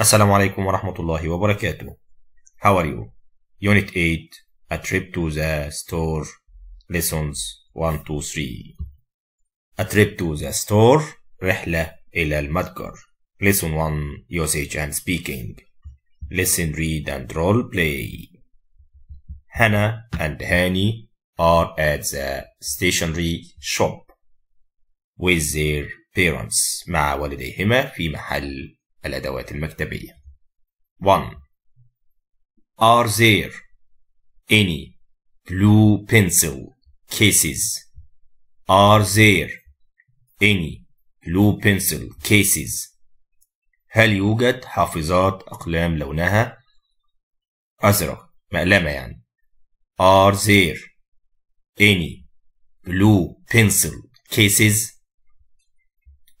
السلام عليكم ورحمة الله وبركاته How are you? Unit 8 A trip to the store. Lessons 1, 2, 3. A trip to the store. رحلة إلى المتجر. Lesson 1 Usage and Speaking. Listen, read, and role play. Hannah and Hani are at the stationery shop with their parents مع والديهما في محل الأدوات المكتبية 1 Are there any blue pencil cases? Are there any blue pencil cases? هل يوجد حافظات أقلام لونها أزرق مقلمة يعني Are there any blue pencil cases?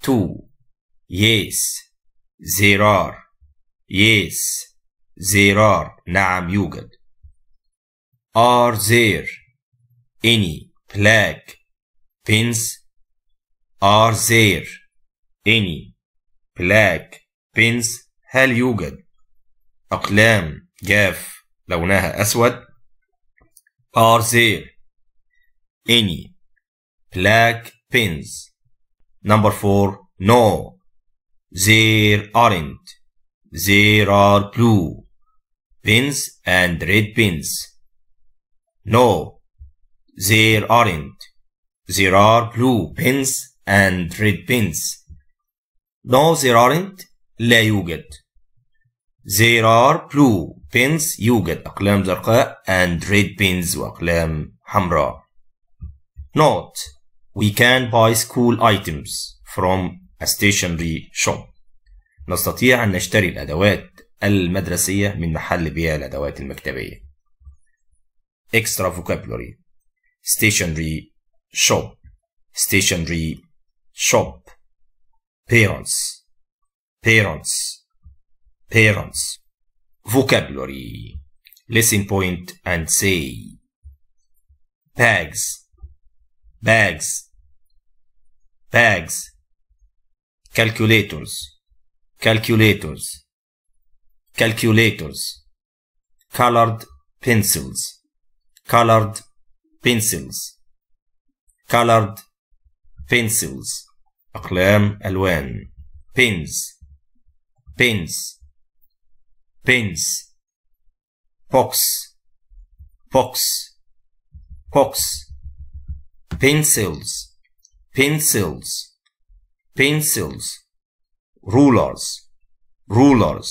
2 Yes زرار يس زرار نعم يوجد are there any plague pins are there any plague pins هل يوجد أقلام جاف لونها أسود are there any black pins number 4 no There aren't. There are blue pins and red pins. No, there aren't. There are blue pins and red pins. No, there aren't. لا يوجد. There are blue pins يوجد أقلام زرقاء and red pins وأقلام حمراء. Not. we can buy school items from a stationery shop نستطيع أن نشتري الأدوات المدرسية من محل بيع الأدوات المكتبية extra vocabulary stationery shop stationery shop parents parents parents vocabulary listen point and say bags bags bags calculators calculators calculators colored pencils colored pencils colored pencils أقلام ألوان pins pins pins box box box pencils pencils pencils, rulers, rulers,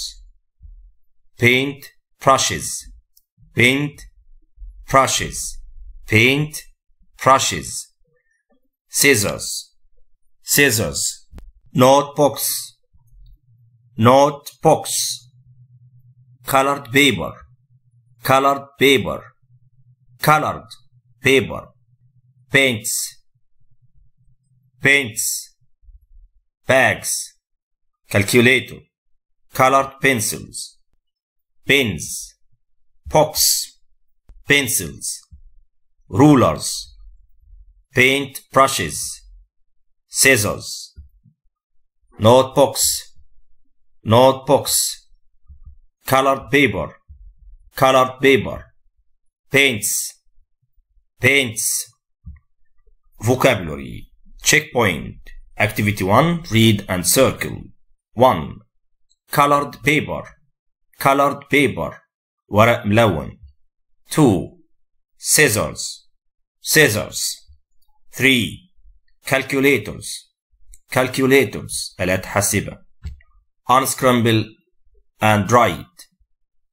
paint brushes, paint brushes, paint brushes, scissors, scissors, notebooks, notebooks, colored paper, colored paper, colored paper, paints, paints, bags, calculator, colored pencils, pens, pops, pencils, rulers, paint brushes, scissors, notebooks, notebooks, colored paper, colored paper, paints, paints, vocabulary, checkpoint, Activity 1 Read and circle 1 Colored paper Colored paper ورق ملون 2 Scissors Scissors 3 Calculators Calculators آلات حاسبة Unscramble and write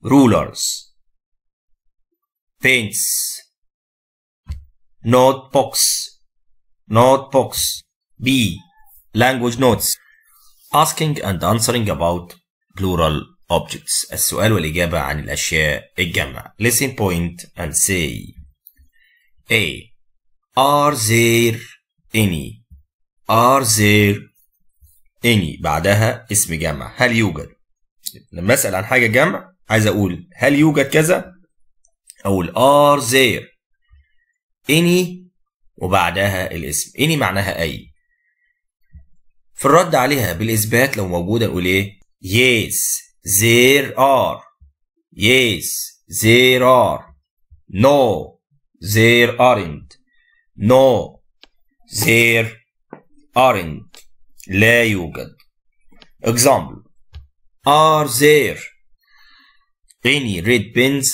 Rulers Paints Notebooks Notebooks B language notes asking and answering about plural objects السؤال والإجابة عن الأشياء الجمع listen point and say A are there any are there any بعدها اسم جمع هل يوجد لما أسأل عن حاجة جمع عايز أقول هل يوجد كذا أقول are there any وبعدها الاسم any معناها أي في الرد عليها بالإثبات لو موجودة نقول إيه؟ Yes, there are. Yes, there are. No, there aren't. No, there aren't. لا يوجد. Example. Are there any red pins?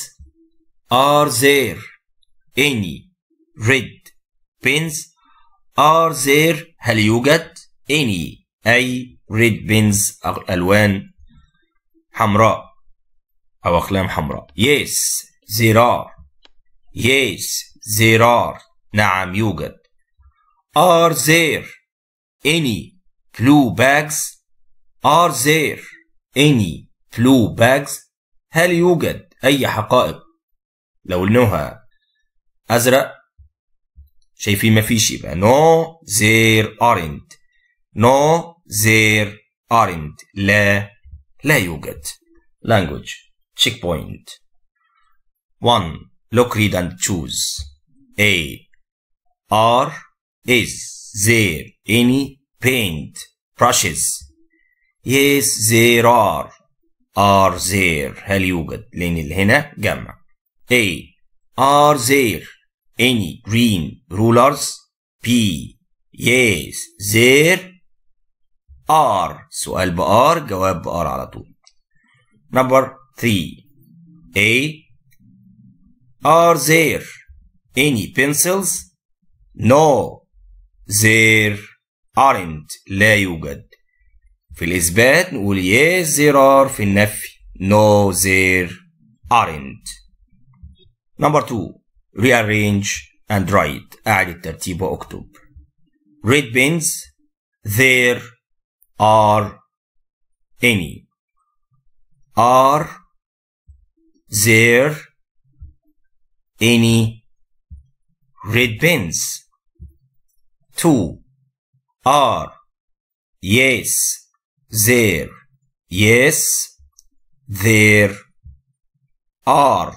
Are there any red pins? Are there هل يوجد any أي ريد بينز ألوان حمراء أو أقلام حمراء يس زرار يس زرار نعم يوجد Are there any blue bags? Are there any blue bags? هل يوجد أي حقائب لو لونها أزرق شايفين مفيش يبقى no there aren't no there aren't لا لا يوجد language checkpoint 1 look read and choose A R is there any paint brushes yes there are are there هل يوجد لأن هنا جمع A are there any green rulers P. yes there R سؤال بآر جواب بآر على طول number 3 A Are there any pencils? No there aren't لا يوجد في الإثبات نقول yes there are في النفي no there aren't number 2 rearrange and write أعد الترتيب واكتب red pens there are any are there any red pens two are yes there yes there are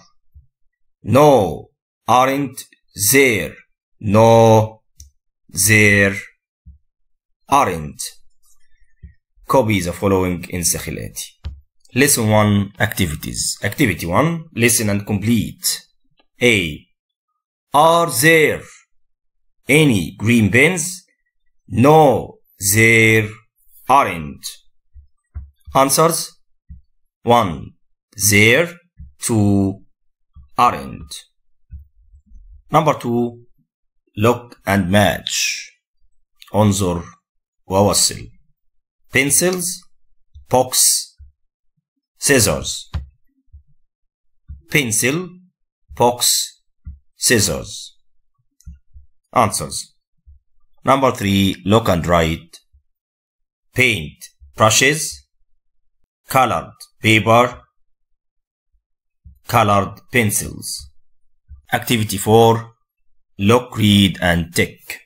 no aren't there no there aren't Copy the following in Sakhilati. Lesson 1 Activities Activity 1 Listen and complete A. Are there any green bins? No, there aren't. Answers 1. There 2. Aren't. Number 2. Look and match. Answer: ووصل pencils, box, scissors. Pencil, box, scissors. Answers. Number three, look and write. Paint, brushes, colored paper, colored pencils. Activity 4. Look, read and tick.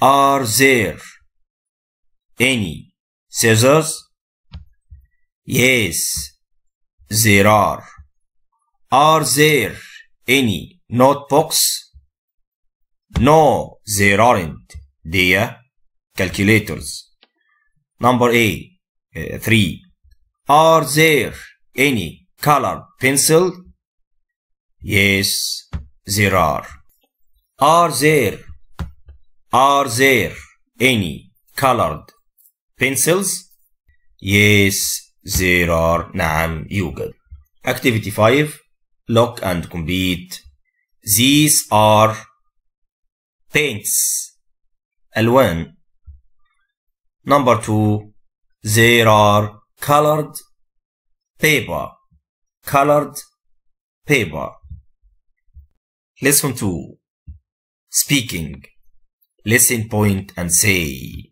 Are there any scissors? Yes, there are. Are there any notebooks? No, there aren't, dear. Calculators. Number A, uh, 3. Are there any colored pencil? Yes, there are. Are there, are there any colored pencils? Yes, there are. نعم يوجد. Activity 5 lock and complete. These are paints. ألوان. Number 2 There are colored paper. Colored paper. Lesson 2 Speaking. Listen point and say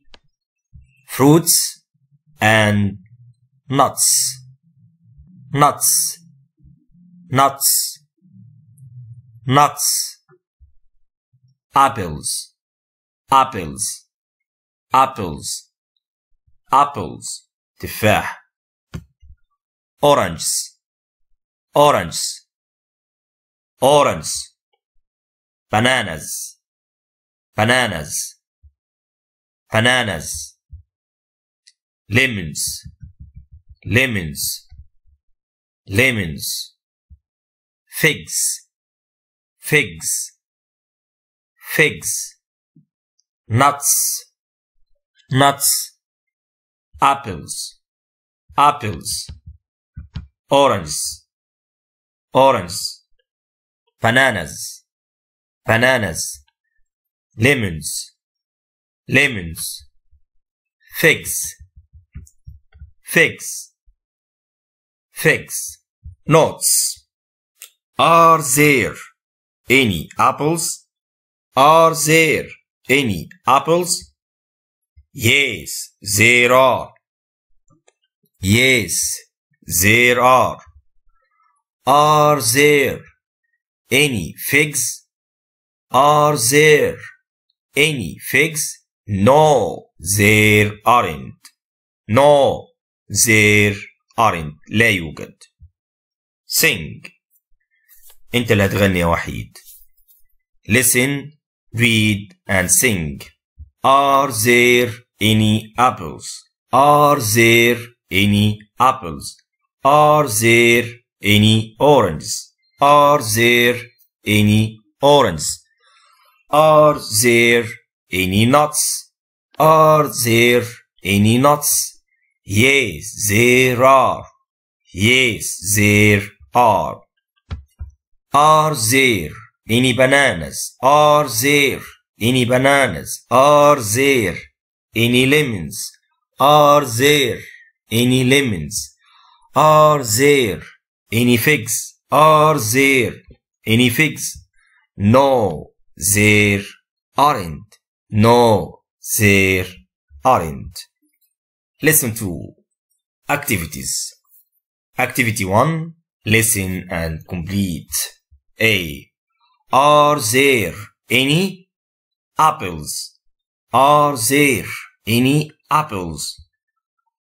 fruits and nuts, nuts, nuts, nuts, apples, apples, apples, apples, تفاح, oranges, oranges, oranges, bananas, bananas, bananas lemons, lemons, lemons, figs, figs, figs, nuts, nuts, apples, apples, oranges, oranges, bananas, bananas, lemons, lemons, figs, figs, figs, nuts. Are there any apples? Are there any apples? Yes, there are. Yes, there are. Are there any figs? Are there any figs? No, there aren't. No, there aren't. لا يوجد sing أنت اللي هتغني يا وحيد listen read and sing are there any apples are there any apples are there any oranges are there any oranges are there any nuts are there any nuts Yes, there are. Yes, there are. Are there any bananas? Are there any bananas? Are there any lemons? Are there any lemons? Are there any figs? Are there any figs? No, there aren't. No, there aren't. Lesson 2. Activities. Activity 1. Listen and complete. A. Are there any apples? Are there any apples?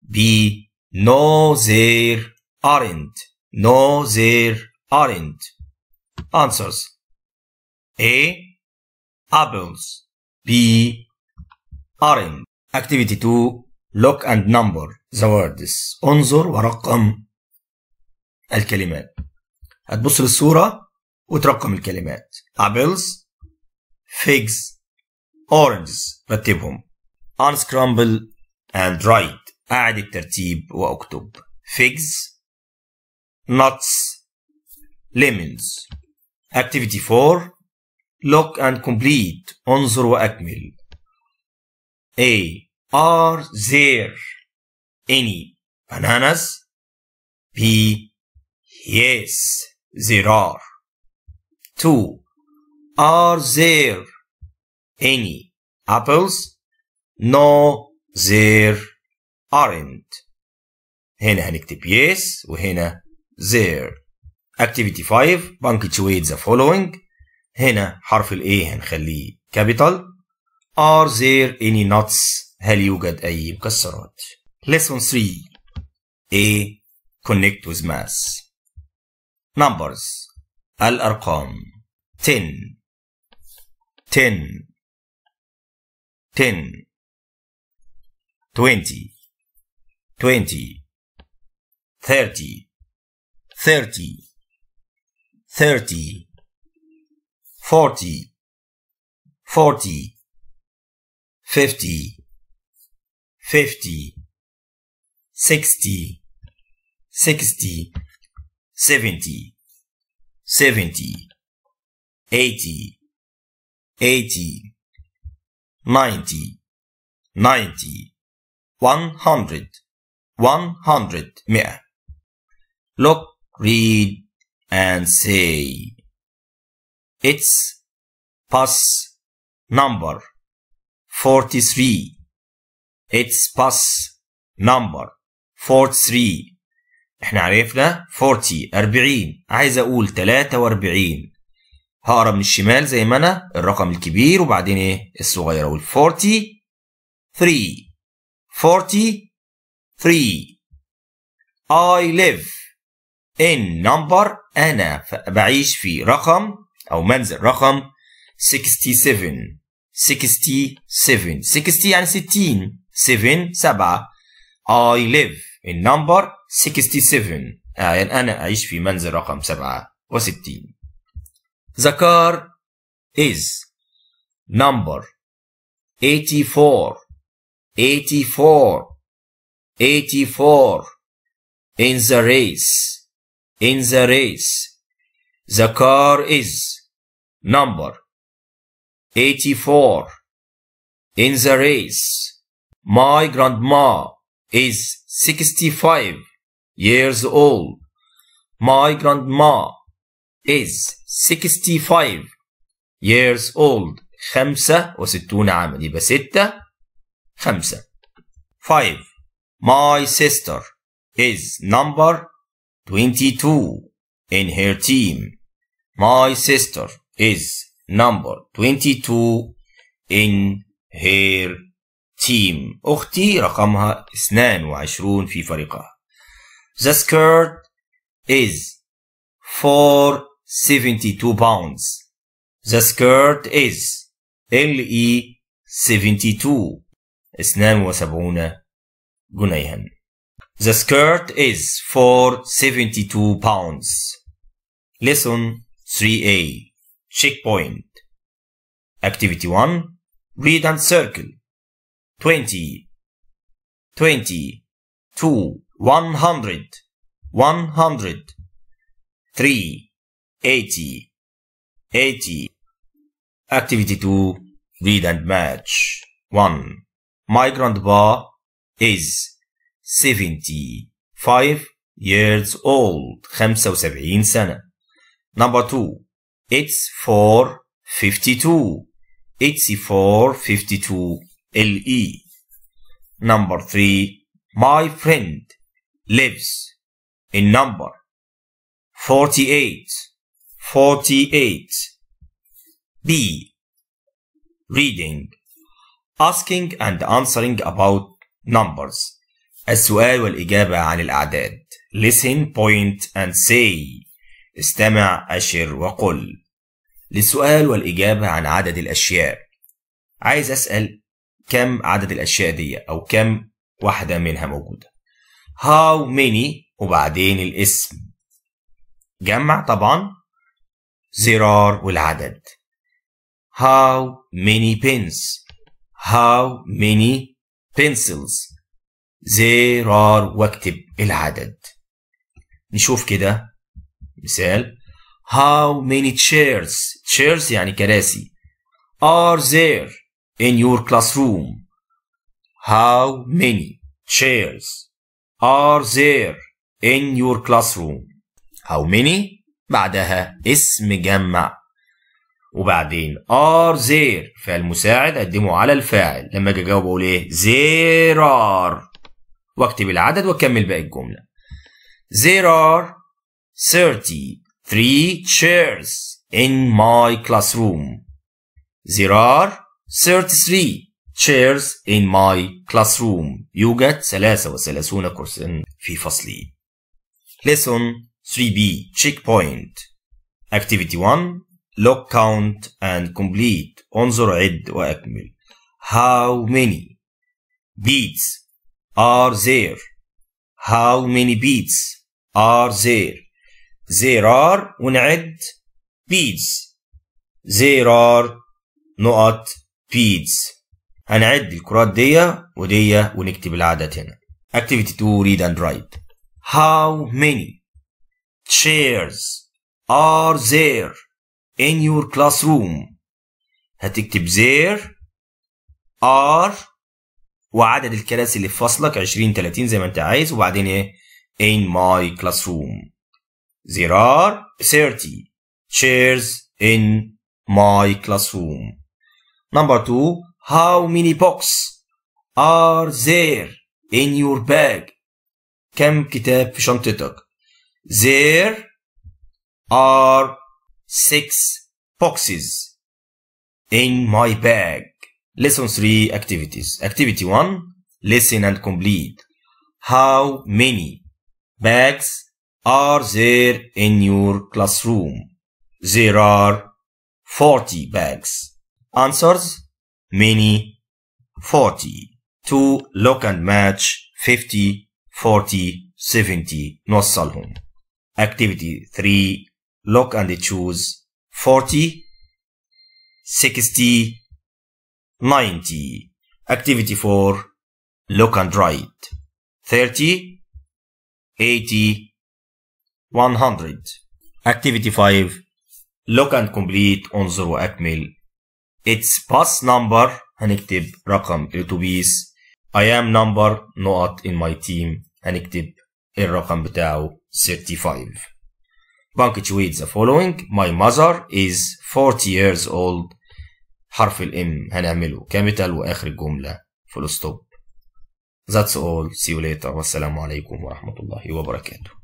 B. No, there aren't. No, there aren't. Answers. A. Apples. B. Aren't. Activity 2. look and number the words انظر ورقم الكلمات هتبص للصورة وترقم الكلمات apples figs oranges رتبهم unscramble and write أعد الترتيب وأكتب figs nuts lemons activity 4 look and complete انظر وأكمل A Are there any bananas? B. Yes, there are. 2. Are there any apples? No, there aren't. هنا هنكتب yes وهنا there. Activity 5 punctuate the following. هنا حرف الـ A هنخليه capital. Are there any nuts? هل يوجد أي مكسرات Lesson 3 A Connect with mass. Numbers الأرقام 10 10 10 20 20 30 30 30 40 40 50 fifty, sixty, sixty, seventy, seventy, eighty, eighty, ninety, ninety, one hundred, one hundred, مئة. Look, read, and say. It's pass number forty-three. its bus number 43 احنا عرفنا 40 40 عايز اقول 43 هقرا من الشمال زي ما انا الرقم الكبير وبعدين ايه الصغير اقول 43 43 40 3 I live in number أنا بعيش في رقم أو منزل رقم 67 67 60 يعني 60 7 سبعة I live in number 67 يعني أنا أعيش في منزل رقم 67 The car is number 84 84 84 in the race in the race the car is number 84 in the race my grandma is 65 years old. My grandma is 65 years old. خمسة وستون عاما يبقى ستة خمسة. Five. My sister is number 22 in her team. My sister is number 22 in her تيم أختي رقمها 22 في فريقها The skirt is 472 pounds The skirt is LE 72 72 جنيها The skirt is 472 pounds Lesson 3A Checkpoint Activity 1 Read and circle twenty, twenty, two, one hundred, one hundred, three, eighty, eighty. Activity 2, read and match. 1. My grandpa is 75 years old. 75 سنة. Number 2. It's 4.52. It's 4.52. L-E. Number three, my friend lives in number 48, 48. B. Reading. Asking and answering about numbers. السؤال والإجابة عن الأعداد. Listen, point and say. استمع, أشر وقل. للسؤال والإجابة عن عدد الأشياء. عايز أسأل كم عدد الأشياء دي أو كم واحدة منها موجودة how many وبعدين الاسم جمع طبعا زرار والعدد how many pins how many pencils زرار واكتب العدد نشوف كده مثال how many chairs chairs يعني كراسي are there in your classroom? How many chairs are there in your classroom? How many بعدها اسم جمع وبعدين are there فالمساعد أقدمه على الفاعل لما أجي أجاوب أقول إيه there are وأكتب العدد وأكمل باقي الجملة there are 33 chairs in my classroom there are 33 chairs in my classroom يوجد 33 كرسي في فصلي Lesson 3B Checkpoint Activity 1 Log count and complete انظر عد وأكمل How many beads are there? How many beads are there? There are ونعد beads There are نقط بيدز هنعد الكرات دي ودي ونكتب العدد هنا activity 2 read and write how many chairs are there in your classroom هتكتب there are وعدد الكراسي اللي في فصلك 20 30 زي ما انت عايز وبعدين ايه in my classroom there are 30 chairs in my classroom Number two, how many boxes are there in your bag? كم كتاب في شنطتك? There are six boxes in my bag. Lesson 3 activities. Activity 1 Listen and complete. How many bags are there in your classroom? There are 40 bags. Answers many 40 To look and match 50 40 70 نوصلهم Activity 3 look and choose 40 60 90 Activity 4 look and write 30 80 100 Activity 5 look and complete on at وأكمل its bus number هنكتب رقم الاتوبيس I am number نقط in my team هنكتب الرقم بتاعه 35 punctuate the following my mother is 40 years old حرف الام هنعمله كابيتال واخر الجمله فول That's all. See you later. والسلام عليكم ورحمة الله وبركاته.